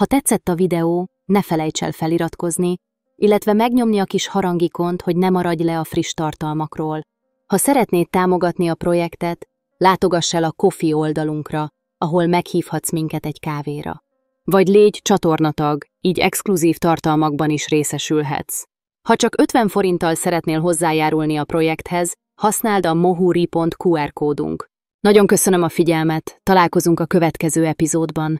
Ha tetszett a videó, ne felejts el feliratkozni, illetve megnyomni a kis harangikont, hogy ne maradj le a friss tartalmakról. Ha szeretnéd támogatni a projektet, látogass el a Kofi oldalunkra, ahol meghívhatsz minket egy kávéra. Vagy légy csatornatag, így exkluzív tartalmakban is részesülhetsz. Ha csak 50 forinttal szeretnél hozzájárulni a projekthez, használd a mohuri.qr kódunk. Nagyon köszönöm a figyelmet, találkozunk a következő epizódban.